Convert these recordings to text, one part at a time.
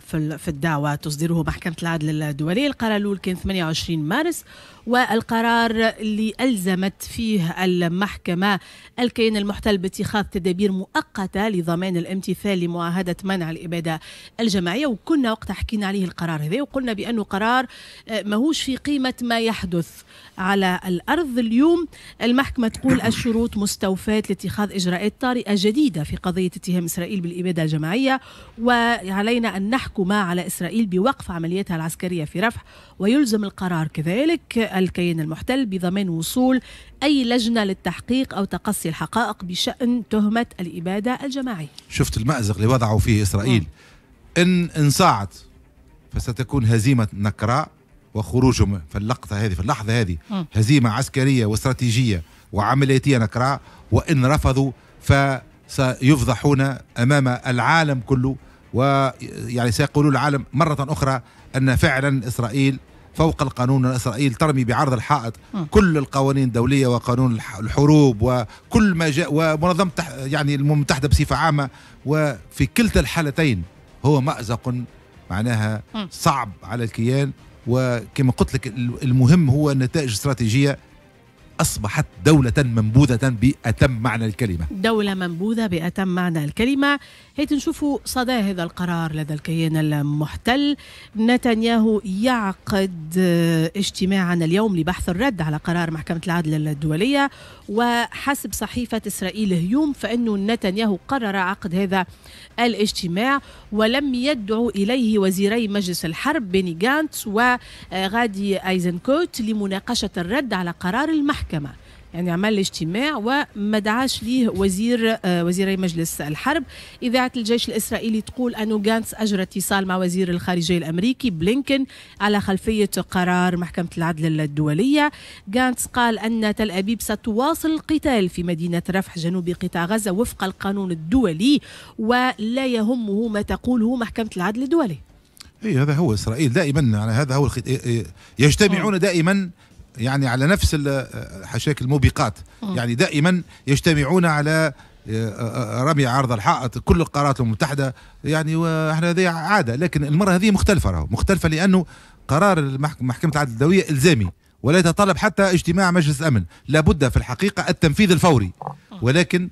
في في الدعوة تصدره محكمة العدل الدولي القرار الأول كان 28 مارس والقرار اللي ألزمت فيه المحكمة الكيان المحتل باتخاذ تدابير مؤقتة لضمان الامتثال لمعاهدة منع الإبادة الجماعية وكنا وقتها حكينا عليه القرار هذا وقلنا بأنه قرار آه، ماهوش في قيمة ما يحدث على الأرض اليوم المحكمة تقول الشروط مستوفاة لاتخاذ إجراءات طارئة جديدة في قضية اتهام إسرائيل بالإبادة الجماعية وعلينا أن نحكم على إسرائيل بوقف عملياتها العسكرية في رفح ويلزم القرار كذلك الكيان المحتل بضمان وصول أي لجنة للتحقيق أو تقصي الحقائق بشأن تهمة الإبادة الجماعية شفت المأزق اللي وضعوا فيه إسرائيل نعم. إن انصاعت فستكون هزيمة نكراء وخروجهم في اللقطة هذه في اللحظة هذه هزيمة عسكرية واستراتيجية وعملياتية نكراء وإن رفضوا فسيفضحون أمام العالم كله ويعني سيقولوا العالم مرة أخرى أن فعلا إسرائيل فوق القانون إسرائيل ترمي بعرض الحائط كل القوانين الدولية وقانون الحروب وكل ما جاء ومنظمة يعني الأمم المتحدة بصفة عامة وفي كلتا الحالتين هو مأزق معناها صعب على الكيان وكما قلت لك المهم هو نتائج استراتيجيه أصبحت دولة منبوذة بأتم معنى الكلمة دولة منبوذة بأتم معنى الكلمة هي تنشوفوا صدى هذا القرار لدى الكيان المحتل نتنياهو يعقد آه، اجتماعنا اليوم لبحث الرد على قرار محكمة العدل الدولية وحسب صحيفة إسرائيل هيوم فإنه نتنياهو قرر عقد هذا الاجتماع ولم يدعو إليه وزيري مجلس الحرب بيني جانتس وغادي أيزنكوت لمناقشة الرد على قرار المحكمة المحكمة يعني عمل اجتماع وما دعاش ليه وزير آه، وزيري مجلس الحرب إذاعة الجيش الإسرائيلي تقول أنه غانتس أجرى اتصال مع وزير الخارجية الأمريكي بلينكن على خلفية قرار محكمة العدل الدولية غانتس قال أن تل أبيب ستواصل القتال في مدينة رفح جنوب قطاع غزة وفق القانون الدولي ولا يهمه ما تقوله محكمة العدل الدولي اي هذا هو اسرائيل دائما يعني هذا هو إيه، إيه، يجتمعون دائما يعني على نفس حشاك الموبقات يعني دائما يجتمعون على آه، آه، آه، رمي عرض الحائط كل القارات المتحده يعني واحنا هذه عاده لكن المره هذه مختلفه راهو مختلفه لانه قرار محكمه العدل الدوليه الزامي ولا يتطلب حتى اجتماع مجلس امن لابد في الحقيقه التنفيذ الفوري ولكن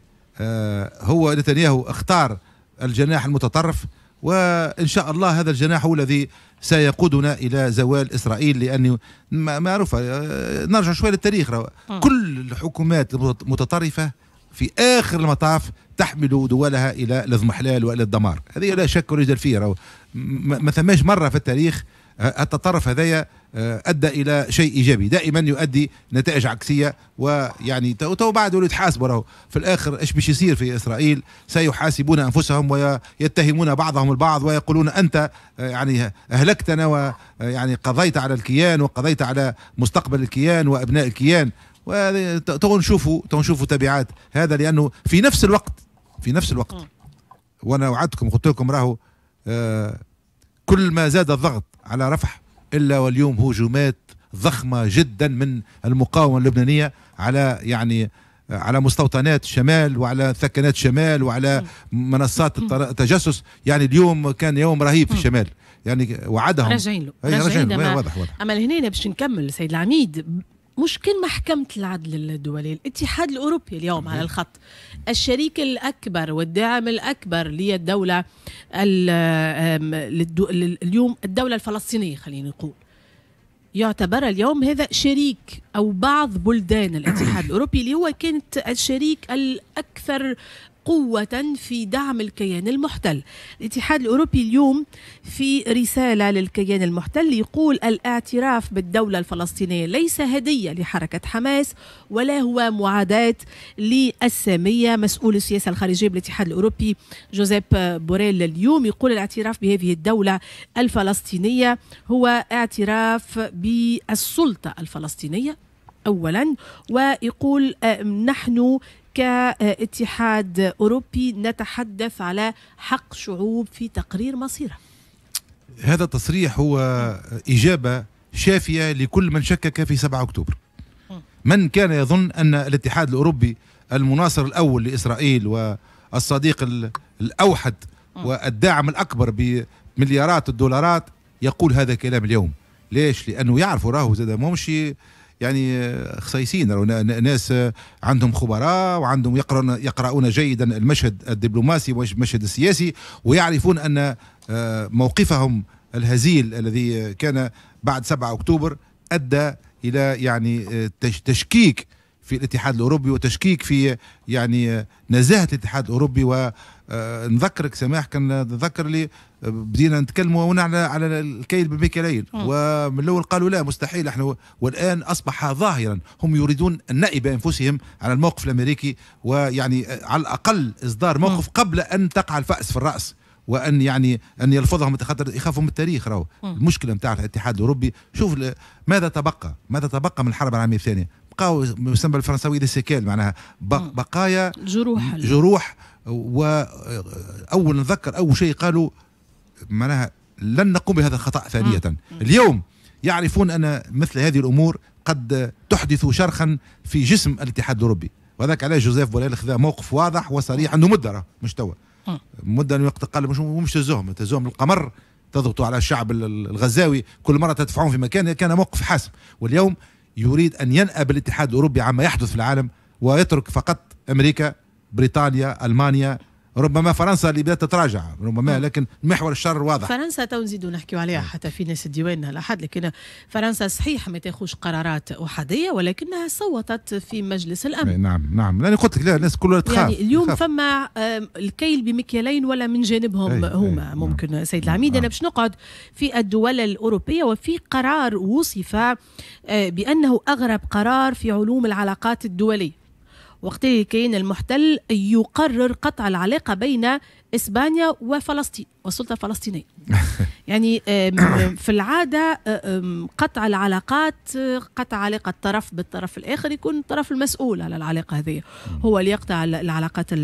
هو نتنياهو اختار الجناح المتطرف وان شاء الله هذا الجناح هو الذي سيقودنا الى زوال اسرائيل لاني معروفه آه، نرجع شويه للتاريخ كل الحكومات المتطرفه في اخر المطاف تحمل دولها الى الاضمحلال والى الدمار هذه لا شك ولا فيها ما ثماش مره في التاريخ التطرف هذايا آه، ادى الى شيء ايجابي دائما يؤدي نتائج عكسيه ويعني تو بعد يتحاسبوا راهو في الاخر ايش باش يصير في اسرائيل سيحاسبون انفسهم ويتهمون بعضهم البعض ويقولون انت آه، يعني اهلكتنا ويعني قضيت على الكيان وقضيت على مستقبل الكيان وابناء الكيان وتو نشوفوا تو نشوفوا تبعات هذا لانه في نفس الوقت في نفس الوقت وانا وعدتكم قلت لكم راهو آه، كل ما زاد الضغط على رفح الا واليوم هجومات ضخمه جدا من المقاومه اللبنانيه على يعني على مستوطنات شمال وعلى ثكنات شمال وعلى منصات التجسس يعني اليوم كان يوم رهيب في الشمال يعني وعدهم راجعين له راجعين له واضح واضح اما لهنا باش نكمل سيد العميد مش كل محكمة العدل الدولي الاتحاد الأوروبي اليوم على الخط الشريك الأكبر والداعم الأكبر للدولة اليوم الدولة الفلسطينية خلينا نقول يعتبر اليوم هذا شريك او بعض بلدان الاتحاد الاوروبي اللي هو كانت الشريك الاكثر قوة في دعم الكيان المحتل الاتحاد الأوروبي اليوم في رسالة للكيان المحتل يقول الاعتراف بالدولة الفلسطينية ليس هدية لحركة حماس ولا هو معاداة للسامية مسؤول السياسة الخارجية بالاتحاد الأوروبي جوزيب بوريل اليوم يقول الاعتراف بهذه الدولة الفلسطينية هو اعتراف بالسلطة الفلسطينية اولا ويقول آه، نحن كاتحاد أوروبي نتحدث على حق شعوب في تقرير مصيرها هذا التصريح هو إجابة شافية لكل من شكك في 7 أكتوبر من كان يظن أن الاتحاد الأوروبي المناصر الأول لإسرائيل والصديق الأوحد والداعم الأكبر بمليارات الدولارات يقول هذا الكلام اليوم ليش لأنه يعرفوا راهو زاد ممشي يعني خصيصين ناس عندهم خبراء وعندهم يقرأون, يقرؤون جيدا المشهد الدبلوماسي والمشهد السياسي ويعرفون أن آه، موقفهم الهزيل الذي كان بعد 7 أكتوبر أدى إلى يعني آه، تشكيك في الاتحاد الأوروبي وتشكيك في يعني آه، نزاهة الاتحاد الأوروبي و آه، نذكرك سماح كان نذكر لي آه، بدينا نتكلموا هنا على على الكيل بالميكلايل ومن الاول قالوا لا مستحيل احنا والان اصبح ظاهرا هم يريدون النائب انفسهم على الموقف الامريكي ويعني آه، على الاقل اصدار موقف قبل ان تقع الفاس في الراس وان يعني ان يلفظهم خاطر يخافوا من التاريخ راهو المشكله نتاع الاتحاد الاوروبي شوف ماذا تبقى ماذا تبقى من الحرب العالميه الثانيه بقاو يسمى بالفرنساوي دي سيكيل معناها آه. بقايا جروح جروح واول نذكر اول شيء قالوا معناها لن نقوم بهذا الخطا آه. ثانيه مم. آه. اليوم يعرفون ان مثل هذه الامور قد تحدث شرخا في جسم الاتحاد الاوروبي وذاك علاش جوزيف بوليل خذا موقف واضح وصريح عنده مده مش توا مده وقت قال مش مش تزهم تزهم القمر تضغطوا على الشعب الغزاوي كل مره تدفعون في مكان كان موقف حاسم واليوم يريد أن ينأى بالاتحاد الأوروبي عما يحدث في العالم ويترك فقط أمريكا بريطانيا ألمانيا ربما فرنسا اللي بدات تتراجع ربما آه. لكن محور الشر واضح فرنسا تو نزيدو نحكيو عليها آه. حتى في ناس ديواننا لحد لكن فرنسا صحيح ما تاخذش قرارات احاديه ولكنها صوتت في مجلس الامن نعم نعم لاني يعني قلت لك لا الناس كلها تخاف يعني اليوم تخاف. فما الكيل بمكيالين ولا من جانبهم أي هما أي نعم. ممكن نعم. سيد العميد نعم. انا باش نقعد في الدول الاوروبيه وفي قرار وصف آه، بانه اغرب قرار في علوم العلاقات الدوليه اللي كان المحتل يقرر قطع العلاقة بين إسبانيا وفلسطين والسلطة الفلسطينية يعني في العادة قطع العلاقات قطع علاقة طرف بالطرف الآخر يكون الطرف المسؤول على العلاقة هذه هو اللي يقطع العلاقات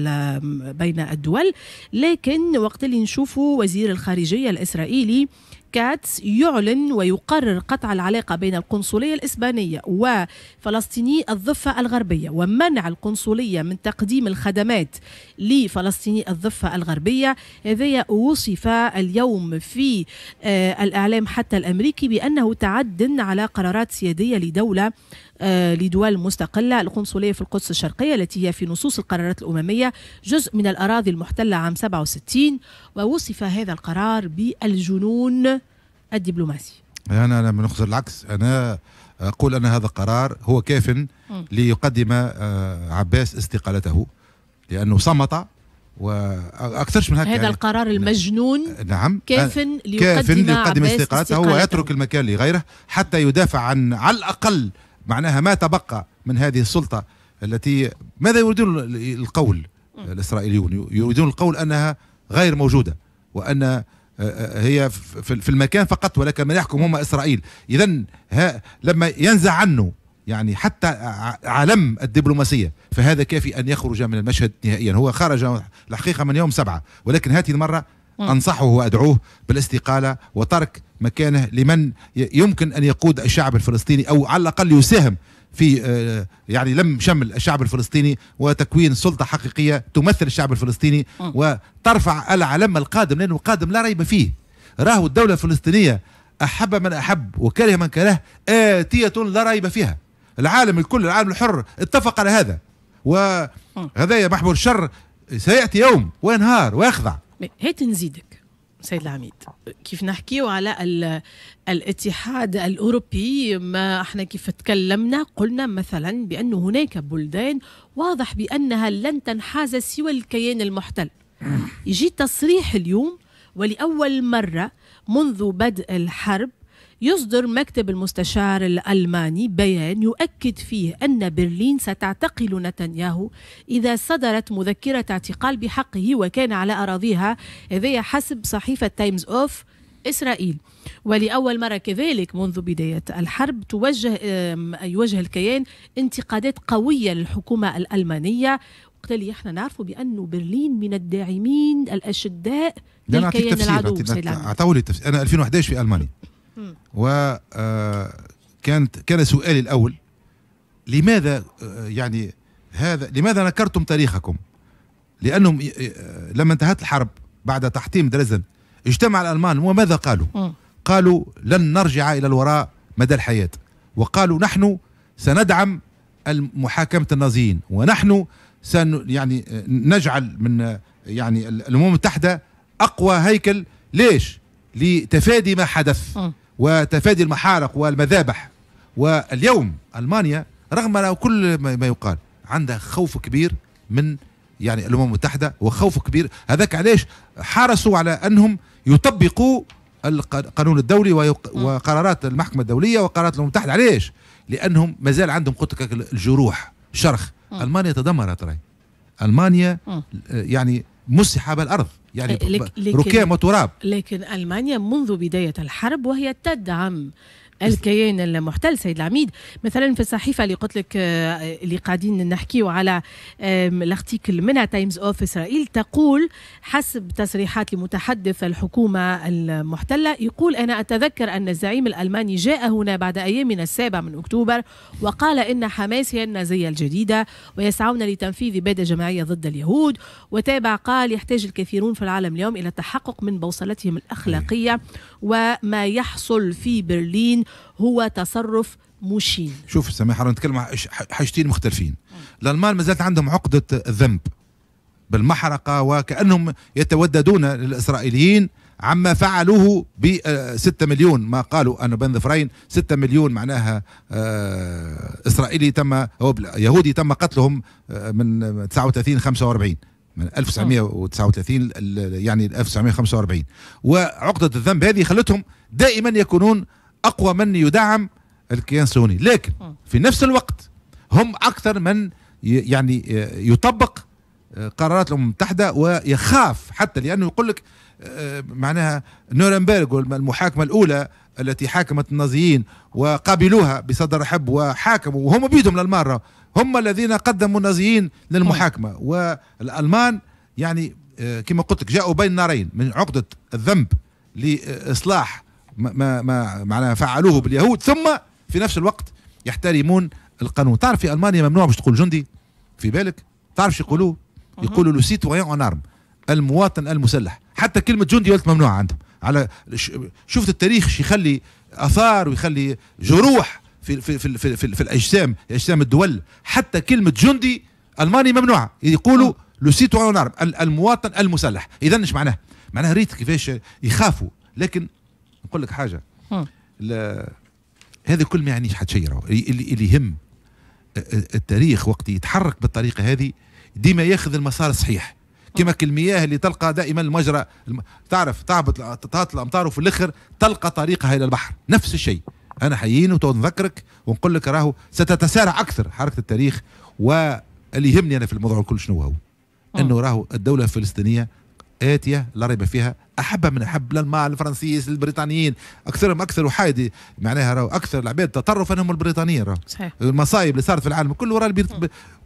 بين الدول لكن وقت اللي نشوفوا وزير الخارجية الإسرائيلي كاتس يعلن ويقرر قطع العلاقة بين القنصلية الإسبانية وفلسطيني الضفة الغربية ومنع القنصلية من تقديم الخدمات لفلسطيني الضفة الغربية هذا وصف اليوم في آه، الإعلام حتى الأمريكي بأنه تعد على قرارات سيادية لدولة آه، لدول مستقلة القنصلية في القدس الشرقية التي هي في نصوص القرارات الأممية جزء من الأراضي المحتلة عام 67 ووصف هذا القرار بالجنون الدبلوماسي أنا انا نخزر العكس أنا أقول أن هذا قرار هو كاف ليقدم آه، عباس استقالته لأنه صمت واكثرش من هكا هذا يعني القرار نعم. المجنون نعم كاف آه، ليقدم, كاف ليقدم استقالته ويترك المكان لغيره حتى يدافع عن على الاقل معناها ما تبقى من هذه السلطه التي ماذا يريدون القول الاسرائيليون يريدون القول انها غير موجوده وان هي في المكان فقط ولكن من يحكم هم اسرائيل اذا لما ينزع عنه يعني حتى علم الدبلوماسية فهذا كافي أن يخرج من المشهد نهائيا هو خرج الحقيقة من يوم سبعة ولكن هذه المرة أنصحه وأدعوه بالاستقالة وترك مكانه لمن يمكن أن يقود الشعب الفلسطيني أو على الأقل يساهم في آه، يعني لم شمل الشعب الفلسطيني وتكوين سلطه حقيقيه تمثل الشعب الفلسطيني وترفع العلم القادم لانه القادم لا ريب فيه راهو الدوله الفلسطينيه احب من احب وكره من كره اتيه لا ريب فيها العالم الكل العالم الحر اتفق على هذا وهذا محبور الشر سياتي يوم وينهار ويخضع هات نزيدك سيد العميد كيف نحكيو على الاتحاد الاوروبي ما احنا كيف تكلمنا قلنا مثلا بان هناك بلدان واضح بانها لن تنحاز سوى الكيان المحتل يجي تصريح اليوم ولاول مره منذ بدء الحرب يصدر مكتب المستشار الألماني بيان يؤكد فيه أن برلين ستعتقل نتنياهو إذا صدرت مذكرة اعتقال بحقه وكان على أراضيها هذا حسب صحيفة تايمز أوف إسرائيل ولأول مرة كذلك منذ بداية الحرب توجه يوجه الكيان انتقادات قوية للحكومة الألمانية وبالتالي احنا نعرفوا بأنه برلين من الداعمين الأشداء للكيان العدو أعطوني التفسير أنا 2011 في ألمانيا وكانت آه، كان سؤالي الأول لماذا آه، يعني هذا لماذا نكرتم تاريخكم لأنهم آه، لما انتهت الحرب بعد تحطيم درزن اجتمع الألمان وماذا قالوا م. قالوا لن نرجع إلى الوراء مدى الحياة وقالوا نحن سندعم محاكمة النازيين ونحن سن يعني نجعل من يعني الامم المتحده اقوى هيكل ليش؟ لتفادي ما حدث م. وتفادي المحارق والمذابح واليوم المانيا رغم كل ما يقال عندها خوف كبير من يعني الامم المتحده وخوف كبير هذاك علاش حرصوا على انهم يطبقوا القانون الدولي وقرارات المحكمه الدوليه وقرارات الامم المتحده علاش؟ لانهم مازال عندهم قلت لك الجروح شرخ المانيا تدمرت راي المانيا يعني مسح بالارض يعني لكن ركام وتراب لكن ألمانيا منذ بداية الحرب وهي تدعم الكيان المحتل سيد العميد مثلا في الصحيفه اللي قلت لك آه، اللي قاعدين نحكيو على الارتيكل منها تايمز اوف اسرائيل تقول حسب تصريحات لمتحدث الحكومه المحتله يقول انا اتذكر ان الزعيم الالماني جاء هنا بعد ايامنا السابع من اكتوبر وقال ان حماس هي النازيه الجديده ويسعون لتنفيذ اباده جماعيه ضد اليهود وتابع قال يحتاج الكثيرون في العالم اليوم الى التحقق من بوصلتهم الاخلاقيه وما يحصل في برلين هو تصرف مشين شوف سماحة رانا نتكلم حاجتين مختلفين الالمان مازالت عندهم عقده الذنب بالمحرقه وكانهم يتوددون للاسرائيليين عما فعلوه ب 6 آه، مليون ما قالوا أن بن ظفرين 6 مليون معناها آه، إسرائيلي تم أو يهودي تم قتلهم آه، من 39 45 من 1939 يعني 1945 وعقدة الذنب هذه خلتهم دائما يكونون اقوى من يدعم الكيان الصهيوني لكن في نفس الوقت هم اكثر من يعني آه، يطبق آه، قرارات الامم المتحده ويخاف حتى لانه يقول لك آه، معناها نورنبرغ المحاكمه الاولى التي حاكمت النازيين وقابلوها بصدر حب وحاكموا وهم بيدهم للمره هم الذين قدموا النازيين للمحاكمه والالمان يعني كما قلت لك جاءوا بين نارين من عقده الذنب لاصلاح ما ما معناها فعلوه باليهود ثم في نفس الوقت يحترمون القانون تعرف في المانيا ممنوع باش تقول جندي في بالك تعرف يقولوه يقولوا لو سيتويان اون ارم المواطن المسلح حتى كلمه جندي ولت ممنوعه عندهم على شفت التاريخ يخلي اثار ويخلي جروح في في في في, في, في الاجسام اجسام الدول حتى كلمه جندي الماني ممنوعه يقولوا لو سيتويان ارم المواطن المسلح اذا ايش معناه معناه ريت كيفاش يخافوا لكن نقول لك حاجه هذا كل ما يعنيش حد شيء اللي, اللي يهم التاريخ وقت يتحرك بالطريقه هذه ديما ياخذ المسار الصحيح كما المياه اللي تلقى دائما المجرى تعرف تعبت تعطل الامطار وفي الاخر تلقى طريقها الى البحر نفس الشيء انا حيين نذكرك ونقول لك راهو ستتسارع اكثر حركه التاريخ واللي يهمني انا في الموضوع الكل شنو هو انه راهو الدوله الفلسطينيه آتية لا ريب فيها أحب من أحب للماء الفرنسيس البريطانيين أكثرهم أكثر وحايدي معناها راهو أكثر العباد تطرفا هم البريطانيين راهو صحيح المصايب اللي صارت في العالم كله راه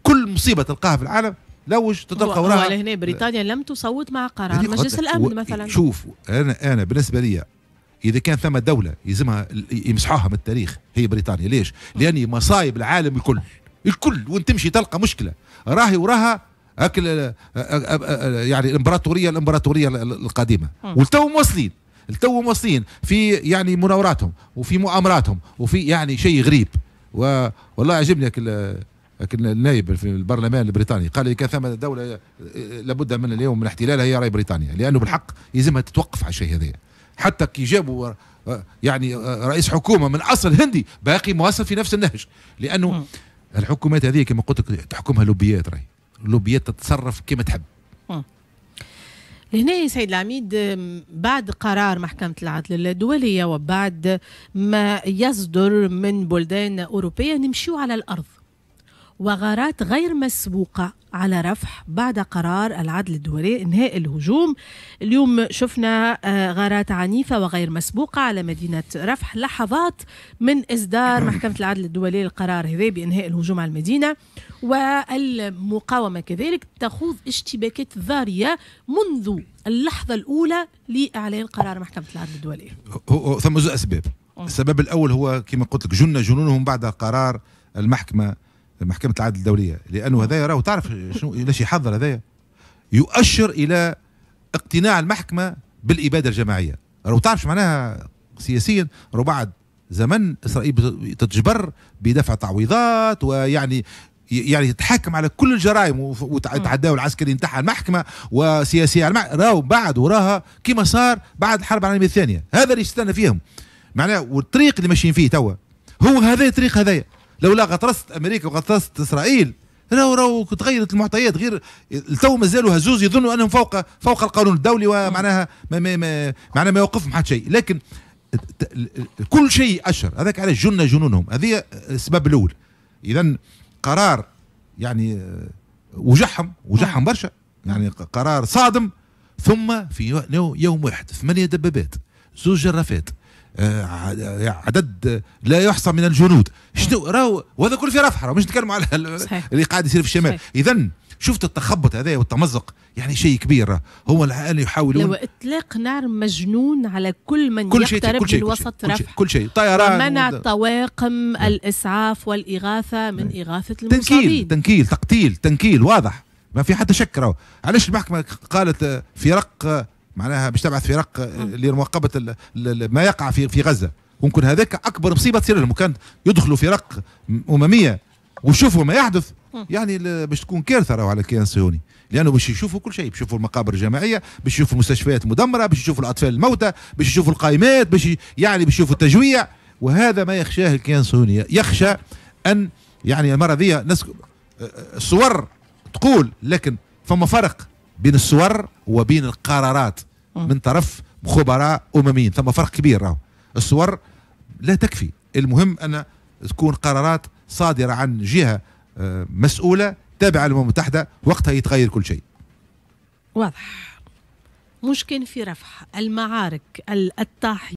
كل مصيبة تلقاها في العالم لوج تتلقى وراها هو هنا بريطانيا لم تصوت مع قرار مجلس الامن مثلا شوف انا انا بالنسبه لي اذا كان ثم دوله يلزمها يمسحوها من التاريخ هي بريطانيا ليش؟ لان مصايب العالم الكل الكل وانت تمشي تلقى مشكله راهي وراها اكل يعني الامبراطوريه الامبراطوريه القديمه والتو موصلين التو موصلين في يعني مناوراتهم وفي مؤامراتهم وفي يعني شيء غريب و... والله عجبني لكن النائب في البرلمان البريطاني قال لي كان ثم دوله لابد من اليوم من احتلالها هي راي بريطانيا لانه بالحق يلزمها تتوقف على الشيء هذا حتى كي جابوا يعني رئيس حكومه من اصل هندي باقي مواصل في نفس النهج لانه الحكومات هذه كما قلت لك تحكمها لوبيات راي لوبيا تتصرف كما تحب يا سيد العميد بعد قرار محكمة العدل الدولية وبعد ما يصدر من بلدان أوروبية نمشيو على الأرض وغارات غير مسبوقة على رفح بعد قرار العدل الدولي انهاء الهجوم اليوم شفنا آه، غارات عنيفة وغير مسبوقة على مدينة رفح لحظات من إصدار محكمة العدل الدولي القرار هذا بإنهاء الهجوم على المدينة والمقاومة كذلك تخوض اشتباكات ضارية منذ اللحظة الأولى لإعلان قرار محكمة العدل الدولي ثم أسباب السبب الأول هو كما قلت لك جن جنونهم بعد قرار المحكمة محكمه العدل الدوليه لانه هذايا راهو تعرف شنو ليش يحضر هذايا يؤشر الى اقتناع المحكمه بالاباده الجماعيه راهو تعرف معناها سياسيا راهو بعد زمن اسرائيل تتجبر بدفع تعويضات ويعني يعني تتحكم على كل الجرائم وتعداو العسكريين نتاعها المحكمه وسياسيا راهو بعد وراها كما صار بعد الحرب العالميه الثانيه هذا اللي استنى فيهم معناه والطريق اللي ماشيين فيه توا هو هذا الطريق هذايا لولا غطرست امريكا وغطرست اسرائيل راهو راهو تغيرت المعطيات غير التو مازالوا هزوز يظنوا انهم فوق فوق القانون الدولي ومعناها ما ما ما معناها ما يوقفهم حتى شيء لكن كل شيء اشر هذاك علاش جن جنونهم هذه السبب الاول اذا قرار يعني آه، وجحهم وجحهم برشا يعني قرار صادم ثم في يوم واحد ثمانيه دبابات زوج جرافات آه، عدد لا يحصى من الجنود شنو راهو وهذا كل في رفح مش نتكلم على اللي قاعد يصير في الشمال اذا شفت التخبط هذا والتمزق يعني شيء كبير هو الان يحاولون لو اطلاق نار مجنون على كل من كل يقترب كل شيء بالوسط كل شيء رفح كل شيء طيران منع طواقم نعم. الاسعاف والاغاثه من لا. نعم. اغاثه المصابين تنكيل تنكيل تقتيل تنكيل واضح ما في حتى شك راهو علاش المحكمه قالت في رق معناها باش تبعث فرق آه، آه. لمراقبه ما يقع في في غزه ممكن هذاك اكبر مصيبه تصير لهم كان يدخلوا فرق امميه وشوفوا ما يحدث آه. يعني باش تكون كارثه راهو على الكيان الصهيوني لانه باش يشوفوا كل شيء باش المقابر الجماعيه باش يشوفوا المستشفيات مدمره باش يشوفوا الاطفال الموتى باش يشوفوا القائمات باش يعني باش يشوفوا التجويع وهذا ما يخشاه الكيان الصهيوني يخشى ان يعني المره ذي الصور تقول لكن فما فرق بين الصور وبين القرارات من طرف خبراء امميين ثم فرق كبير راهو الصور لا تكفي المهم ان تكون قرارات صادره عن جهه آه، مسؤوله تابعه للامم المتحده وقتها يتغير كل شيء واضح مش كان في رفح المعارك الطاحنه